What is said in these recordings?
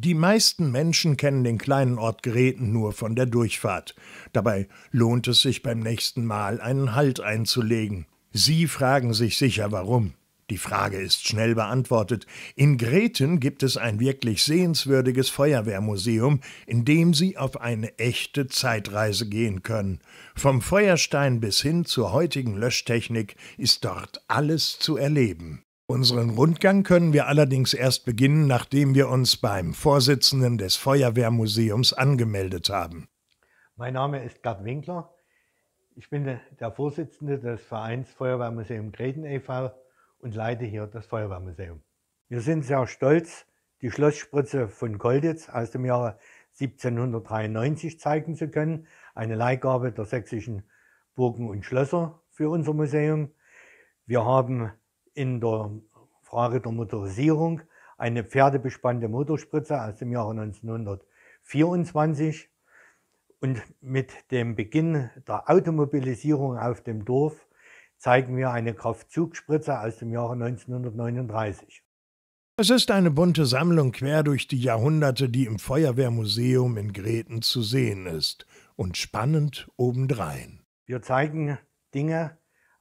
Die meisten Menschen kennen den kleinen Ort Greten nur von der Durchfahrt. Dabei lohnt es sich beim nächsten Mal, einen Halt einzulegen. Sie fragen sich sicher warum. Die Frage ist schnell beantwortet. In Greten gibt es ein wirklich sehenswürdiges Feuerwehrmuseum, in dem Sie auf eine echte Zeitreise gehen können. Vom Feuerstein bis hin zur heutigen Löschtechnik ist dort alles zu erleben. Unseren Rundgang können wir allerdings erst beginnen, nachdem wir uns beim Vorsitzenden des Feuerwehrmuseums angemeldet haben. Mein Name ist Gerd Winkler. Ich bin der Vorsitzende des Vereins Feuerwehrmuseum Greden e.V. und leite hier das Feuerwehrmuseum. Wir sind sehr stolz, die Schlossspritze von Kolditz aus dem Jahre 1793 zeigen zu können. Eine Leihgabe der sächsischen Burgen und Schlösser für unser Museum. Wir haben in der Frage der Motorisierung eine pferdebespannte Motorspritze aus dem Jahre 1924. Und mit dem Beginn der Automobilisierung auf dem Dorf zeigen wir eine Kraftzugspritze aus dem Jahre 1939. Es ist eine bunte Sammlung quer durch die Jahrhunderte, die im Feuerwehrmuseum in Greten zu sehen ist und spannend obendrein. Wir zeigen Dinge,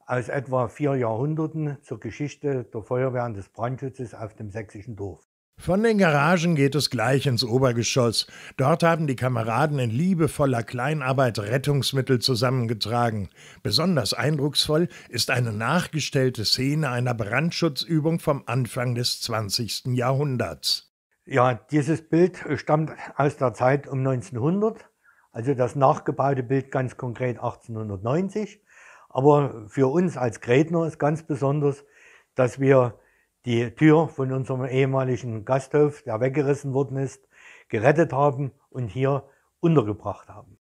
aus etwa vier Jahrhunderten zur Geschichte der Feuerwehren des Brandschutzes auf dem sächsischen Dorf. Von den Garagen geht es gleich ins Obergeschoss. Dort haben die Kameraden in liebevoller Kleinarbeit Rettungsmittel zusammengetragen. Besonders eindrucksvoll ist eine nachgestellte Szene einer Brandschutzübung vom Anfang des 20. Jahrhunderts. Ja, dieses Bild stammt aus der Zeit um 1900, also das nachgebaute Bild ganz konkret 1890. Aber für uns als Grätner ist ganz besonders, dass wir die Tür von unserem ehemaligen Gasthof, der weggerissen worden ist, gerettet haben und hier untergebracht haben.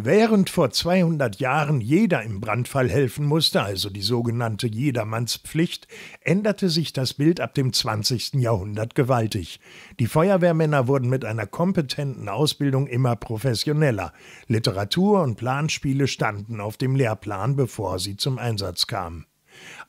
Während vor 200 Jahren jeder im Brandfall helfen musste, also die sogenannte Jedermannspflicht, änderte sich das Bild ab dem 20. Jahrhundert gewaltig. Die Feuerwehrmänner wurden mit einer kompetenten Ausbildung immer professioneller. Literatur und Planspiele standen auf dem Lehrplan, bevor sie zum Einsatz kamen.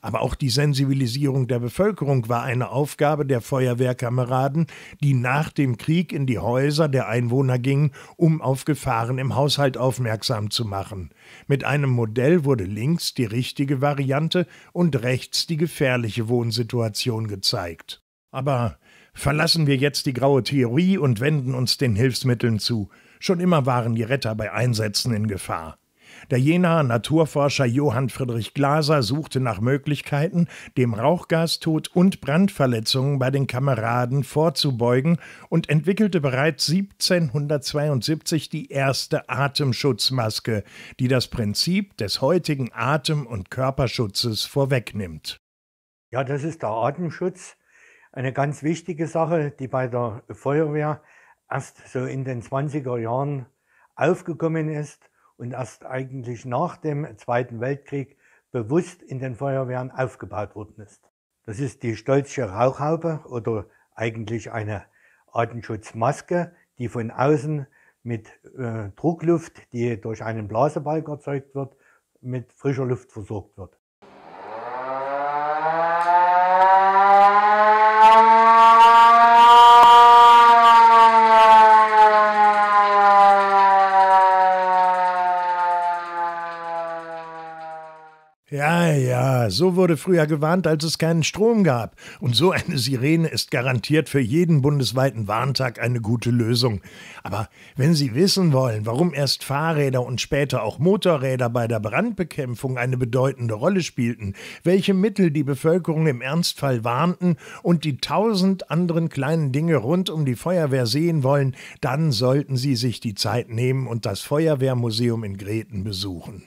Aber auch die Sensibilisierung der Bevölkerung war eine Aufgabe der Feuerwehrkameraden, die nach dem Krieg in die Häuser der Einwohner gingen, um auf Gefahren im Haushalt aufmerksam zu machen. Mit einem Modell wurde links die richtige Variante und rechts die gefährliche Wohnsituation gezeigt. Aber verlassen wir jetzt die graue Theorie und wenden uns den Hilfsmitteln zu. Schon immer waren die Retter bei Einsätzen in Gefahr. Der Jenaer Naturforscher Johann Friedrich Glaser suchte nach Möglichkeiten, dem Rauchgastod und Brandverletzungen bei den Kameraden vorzubeugen und entwickelte bereits 1772 die erste Atemschutzmaske, die das Prinzip des heutigen Atem- und Körperschutzes vorwegnimmt. Ja, das ist der Atemschutz. Eine ganz wichtige Sache, die bei der Feuerwehr erst so in den 20er Jahren aufgekommen ist und erst eigentlich nach dem Zweiten Weltkrieg bewusst in den Feuerwehren aufgebaut worden ist. Das ist die stolze Rauchhaube oder eigentlich eine Atemschutzmaske, die von außen mit äh, Druckluft, die durch einen Blasebalg erzeugt wird, mit frischer Luft versorgt wird. Ja, so wurde früher gewarnt, als es keinen Strom gab. Und so eine Sirene ist garantiert für jeden bundesweiten Warntag eine gute Lösung. Aber wenn Sie wissen wollen, warum erst Fahrräder und später auch Motorräder bei der Brandbekämpfung eine bedeutende Rolle spielten, welche Mittel die Bevölkerung im Ernstfall warnten und die tausend anderen kleinen Dinge rund um die Feuerwehr sehen wollen, dann sollten Sie sich die Zeit nehmen und das Feuerwehrmuseum in Greten besuchen.